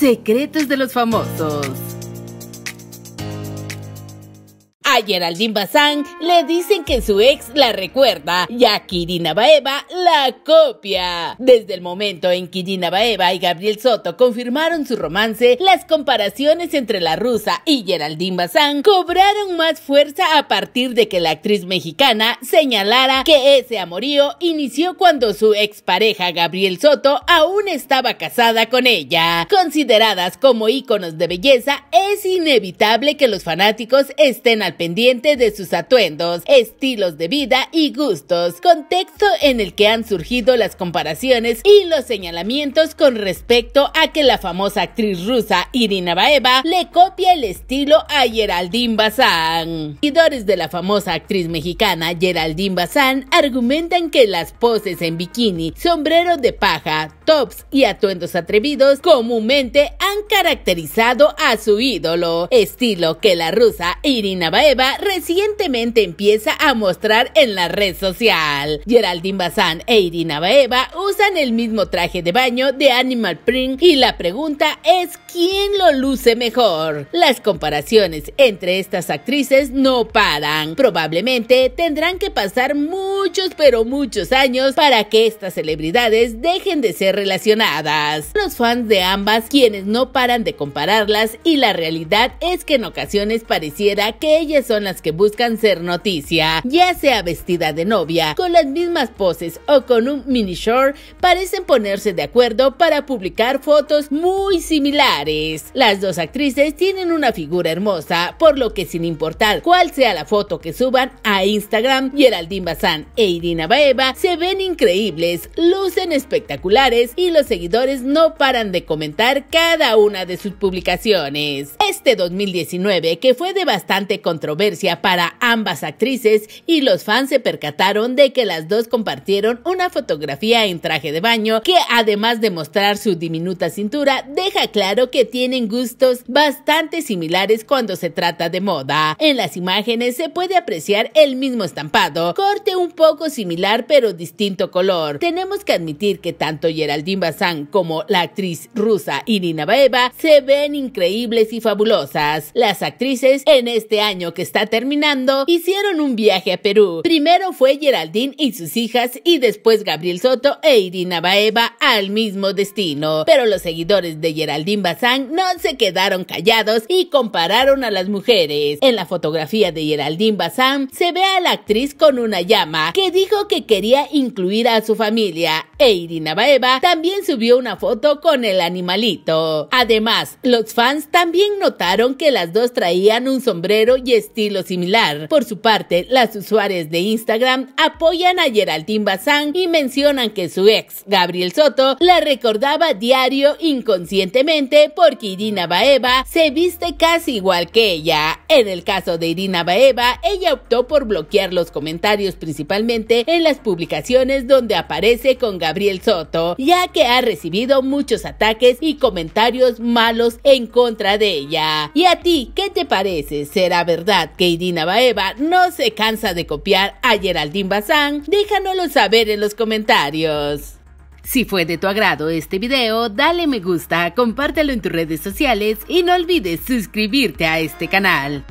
Secretos de los famosos. Geraldine Bazán le dicen que su ex la recuerda y a Kirina Baeva la copia. Desde el momento en que Kirina Baeva y Gabriel Soto confirmaron su romance, las comparaciones entre la rusa y Geraldine Bazán cobraron más fuerza a partir de que la actriz mexicana señalara que ese amorío inició cuando su expareja Gabriel Soto aún estaba casada con ella. Consideradas como íconos de belleza, es inevitable que los fanáticos estén al pendiente de sus atuendos, estilos de vida y gustos, contexto en el que han surgido las comparaciones y los señalamientos con respecto a que la famosa actriz rusa Irina Baeva le copia el estilo a Geraldine Bazán. Seguidores de la famosa actriz mexicana Geraldine Bazán argumentan que las poses en bikini, sombrero de paja, tops y atuendos atrevidos comúnmente han caracterizado a su ídolo, estilo que la rusa Irina Baeva recientemente empieza a mostrar en la red social. Geraldine Bazán e Irina Baeva usan el mismo traje de baño de Animal Print y la pregunta es quién lo luce mejor. Las comparaciones entre estas actrices no paran. Probablemente tendrán que pasar muchos pero muchos años para que estas celebridades dejen de ser relacionadas. Los fans de ambas quienes no paran de compararlas y la realidad es que en ocasiones pareciera que ellas son las que buscan ser noticia, ya sea vestida de novia, con las mismas poses o con un mini short, parecen ponerse de acuerdo para publicar fotos muy similares. Las dos actrices tienen una figura hermosa, por lo que sin importar cuál sea la foto que suban a Instagram, Geraldine Bazán e Irina Baeva se ven increíbles, lucen espectaculares y los seguidores no paran de comentar cada una de sus publicaciones. Este 2019, que fue de bastante control, controversia para ambas actrices y los fans se percataron de que las dos compartieron una fotografía en traje de baño que además de mostrar su diminuta cintura deja claro que tienen gustos bastante similares cuando se trata de moda. En las imágenes se puede apreciar el mismo estampado, corte un poco similar pero distinto color. Tenemos que admitir que tanto Geraldine Bazán como la actriz rusa Irina Baeva se ven increíbles y fabulosas. Las actrices en este año que está terminando, hicieron un viaje a Perú. Primero fue Geraldine y sus hijas y después Gabriel Soto e Irina Baeva al mismo destino. Pero los seguidores de Geraldine Bazán no se quedaron callados y compararon a las mujeres. En la fotografía de Geraldine Bazán se ve a la actriz con una llama que dijo que quería incluir a su familia e Irina Baeva también subió una foto con el animalito. Además, los fans también notaron que las dos traían un sombrero y estilo similar. Por su parte, las usuarias de Instagram apoyan a Geraldine Bazán y mencionan que su ex, Gabriel Soto, la recordaba diario inconscientemente porque Irina Baeva se viste casi igual que ella. En el caso de Irina Baeva, ella optó por bloquear los comentarios principalmente en las publicaciones donde aparece con Gabriel Soto, ya que ha recibido muchos ataques y comentarios malos en contra de ella. ¿Y a ti qué te parece? ¿Será verdad que Irina Baeva no se cansa de copiar a Geraldine Bazán? Déjanoslo saber en los comentarios. Si fue de tu agrado este video, dale me gusta, compártelo en tus redes sociales y no olvides suscribirte a este canal.